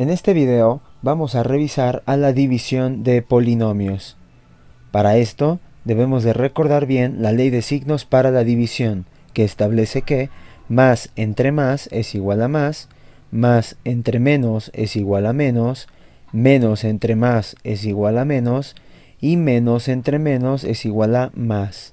En este video vamos a revisar a la división de polinomios. Para esto debemos de recordar bien la ley de signos para la división, que establece que más entre más es igual a más, más entre menos es igual a menos, menos entre más es igual a menos, y menos entre menos es igual a más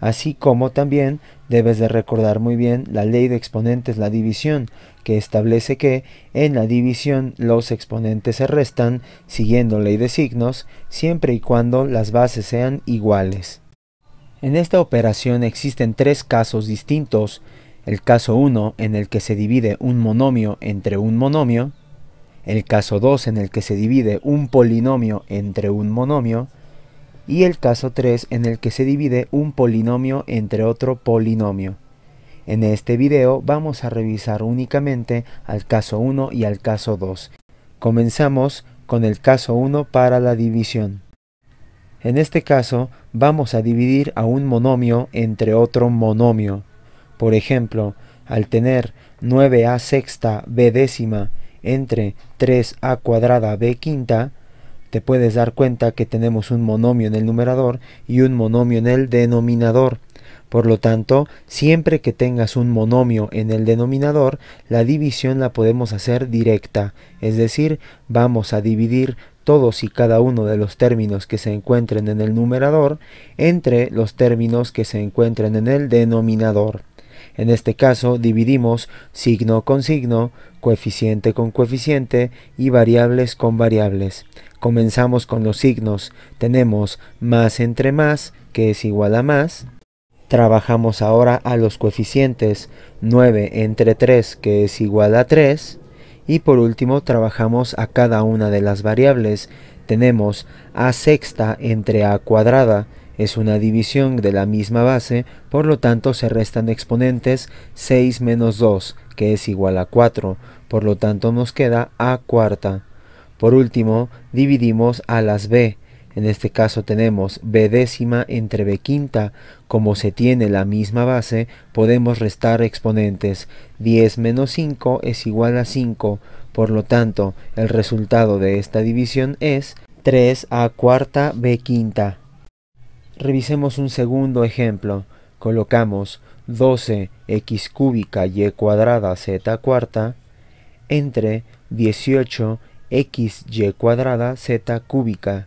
así como también debes de recordar muy bien la ley de exponentes, la división, que establece que en la división los exponentes se restan siguiendo ley de signos siempre y cuando las bases sean iguales. En esta operación existen tres casos distintos. El caso 1 en el que se divide un monomio entre un monomio, el caso 2 en el que se divide un polinomio entre un monomio, y el caso 3 en el que se divide un polinomio entre otro polinomio. En este video vamos a revisar únicamente al caso 1 y al caso 2. Comenzamos con el caso 1 para la división. En este caso vamos a dividir a un monomio entre otro monomio. Por ejemplo, al tener 9a sexta b décima entre 3a cuadrada b quinta, te puedes dar cuenta que tenemos un monomio en el numerador y un monomio en el denominador. Por lo tanto, siempre que tengas un monomio en el denominador, la división la podemos hacer directa, es decir, vamos a dividir todos y cada uno de los términos que se encuentren en el numerador entre los términos que se encuentren en el denominador. En este caso dividimos signo con signo, coeficiente con coeficiente y variables con variables. Comenzamos con los signos. Tenemos más entre más, que es igual a más. Trabajamos ahora a los coeficientes 9 entre 3, que es igual a 3. Y por último trabajamos a cada una de las variables. Tenemos a sexta entre a cuadrada, es una división de la misma base, por lo tanto se restan exponentes 6 menos 2, que es igual a 4, por lo tanto nos queda a cuarta. Por último, dividimos a las b. En este caso tenemos b décima entre b quinta. Como se tiene la misma base, podemos restar exponentes. 10 menos 5 es igual a 5. Por lo tanto, el resultado de esta división es 3 a cuarta b quinta. Revisemos un segundo ejemplo. Colocamos 12x cúbica y e cuadrada z cuarta entre 18xy e cuadrada z cúbica.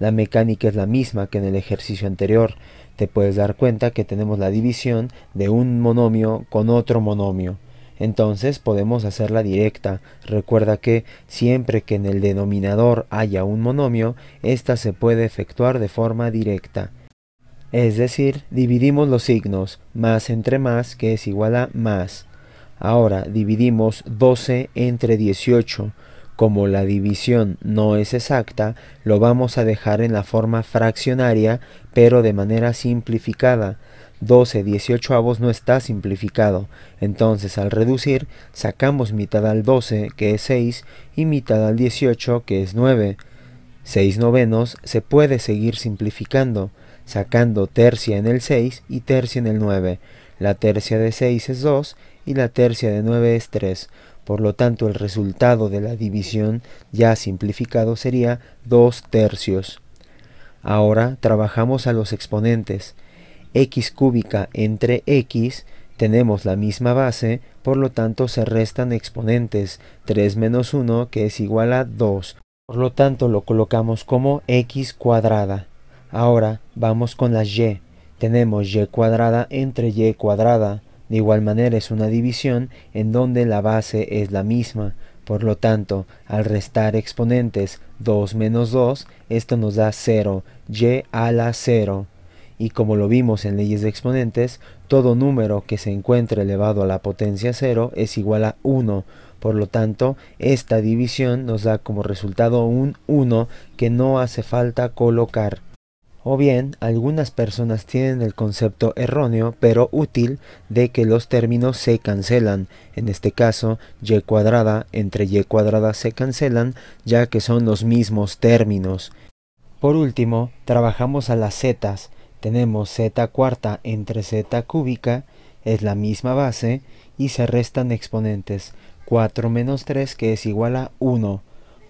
La mecánica es la misma que en el ejercicio anterior. Te puedes dar cuenta que tenemos la división de un monomio con otro monomio. Entonces podemos hacerla directa. Recuerda que siempre que en el denominador haya un monomio, ésta se puede efectuar de forma directa. Es decir, dividimos los signos más entre más, que es igual a más. Ahora dividimos 12 entre 18. Como la división no es exacta, lo vamos a dejar en la forma fraccionaria, pero de manera simplificada. 12 18 avos no está simplificado, entonces al reducir sacamos mitad al 12, que es 6, y mitad al 18, que es 9. 6 novenos se puede seguir simplificando sacando tercia en el 6 y tercia en el 9. La tercia de 6 es 2 y la tercia de 9 es 3. Por lo tanto, el resultado de la división ya simplificado sería 2 tercios. Ahora trabajamos a los exponentes. x cúbica entre x tenemos la misma base, por lo tanto se restan exponentes, 3 menos 1 que es igual a 2. Por lo tanto lo colocamos como x cuadrada. Ahora vamos con las y. Tenemos y cuadrada entre y cuadrada. De igual manera es una división en donde la base es la misma. Por lo tanto, al restar exponentes 2 menos 2, esto nos da 0, y a la 0. Y como lo vimos en leyes de exponentes, todo número que se encuentre elevado a la potencia 0 es igual a 1. Por lo tanto, esta división nos da como resultado un 1 que no hace falta colocar. O bien, algunas personas tienen el concepto erróneo pero útil de que los términos se cancelan. En este caso, y cuadrada entre y cuadrada se cancelan ya que son los mismos términos. Por último, trabajamos a las zetas. Tenemos z cuarta entre z cúbica, es la misma base, y se restan exponentes. 4 menos 3 que es igual a 1.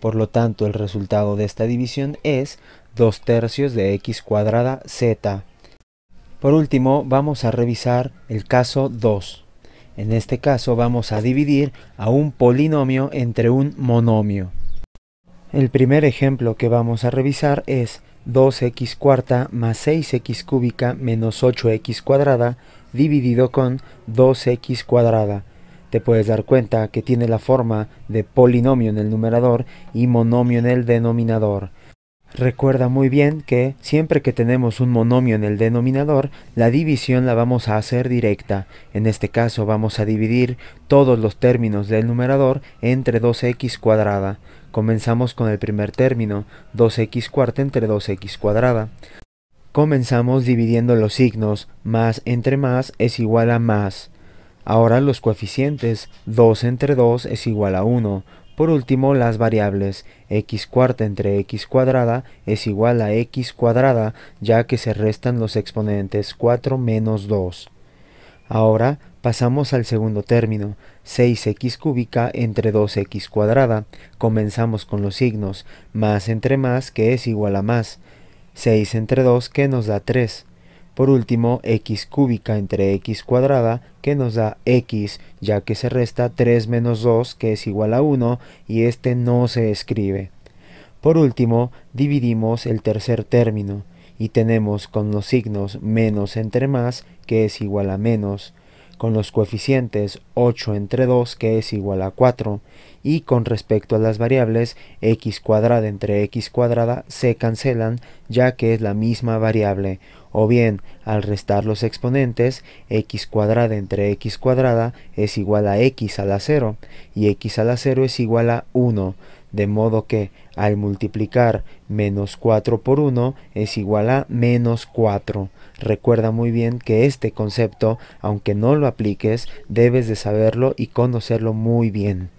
Por lo tanto, el resultado de esta división es 2 tercios de x cuadrada z. Por último, vamos a revisar el caso 2. En este caso vamos a dividir a un polinomio entre un monomio. El primer ejemplo que vamos a revisar es 2x cuarta más 6x cúbica menos 8x cuadrada dividido con 2x cuadrada te puedes dar cuenta que tiene la forma de polinomio en el numerador y monomio en el denominador. Recuerda muy bien que siempre que tenemos un monomio en el denominador, la división la vamos a hacer directa. En este caso vamos a dividir todos los términos del numerador entre 2x cuadrada. Comenzamos con el primer término, 2x cuarta entre 2x cuadrada. Comenzamos dividiendo los signos, más entre más es igual a más. Ahora los coeficientes 2 entre 2 es igual a 1. Por último, las variables x cuarta entre x cuadrada es igual a x cuadrada, ya que se restan los exponentes 4 menos 2. Ahora pasamos al segundo término, 6x cúbica entre 2x cuadrada. Comenzamos con los signos, más entre más que es igual a más, 6 entre 2 que nos da 3. Por último, x cúbica entre x cuadrada, que nos da x, ya que se resta 3 menos 2, que es igual a 1, y este no se escribe. Por último, dividimos el tercer término, y tenemos con los signos menos entre más, que es igual a menos, con los coeficientes 8 entre 2 que es igual a 4 y con respecto a las variables x cuadrada entre x cuadrada se cancelan ya que es la misma variable o bien al restar los exponentes x cuadrada entre x cuadrada es igual a x a la 0 y x a la 0 es igual a 1 de modo que al multiplicar menos 4 por 1 es igual a menos 4 Recuerda muy bien que este concepto, aunque no lo apliques, debes de saberlo y conocerlo muy bien.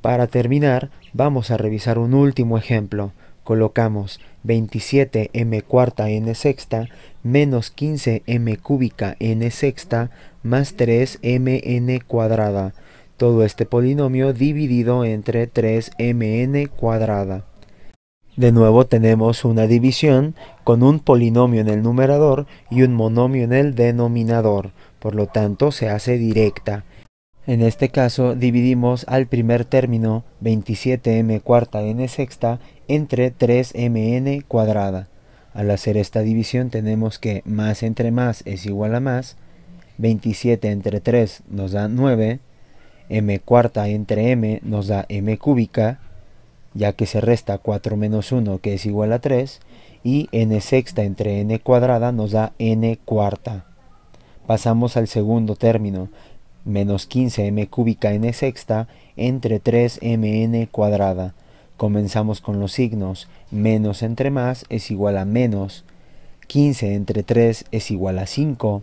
Para terminar, vamos a revisar un último ejemplo. Colocamos 27m cuarta n sexta menos 15m cúbica n sexta más 3mn cuadrada. Todo este polinomio dividido entre 3mn cuadrada. De nuevo tenemos una división con un polinomio en el numerador y un monomio en el denominador, por lo tanto se hace directa. En este caso dividimos al primer término 27m cuarta n sexta entre 3mn cuadrada. Al hacer esta división tenemos que más entre más es igual a más, 27 entre 3 nos da 9, m cuarta entre m nos da m cúbica, ya que se resta 4 menos 1 que es igual a 3 y n sexta entre n cuadrada nos da n cuarta. Pasamos al segundo término, menos 15m cúbica n sexta entre 3mn cuadrada. Comenzamos con los signos, menos entre más es igual a menos, 15 entre 3 es igual a 5,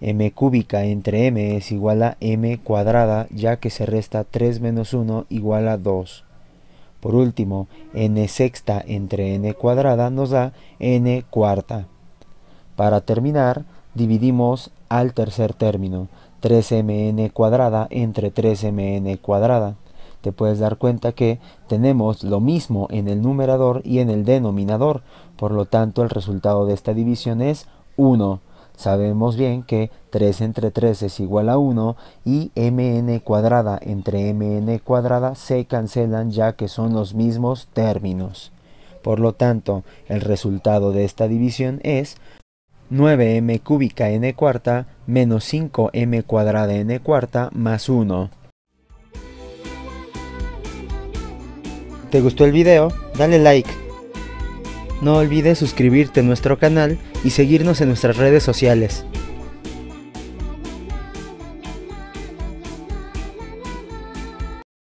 m cúbica entre m es igual a m cuadrada ya que se resta 3 menos 1 igual a 2. Por último, n sexta entre n cuadrada nos da n cuarta. Para terminar, dividimos al tercer término, 3mn cuadrada entre 3mn cuadrada. Te puedes dar cuenta que tenemos lo mismo en el numerador y en el denominador, por lo tanto el resultado de esta división es 1. Sabemos bien que 3 entre 3 es igual a 1 y mn cuadrada entre mn cuadrada se cancelan ya que son los mismos términos. Por lo tanto, el resultado de esta división es 9m cúbica n cuarta menos 5m cuadrada n cuarta más 1. ¿Te gustó el video? Dale like. No olvides suscribirte a nuestro canal y seguirnos en nuestras redes sociales.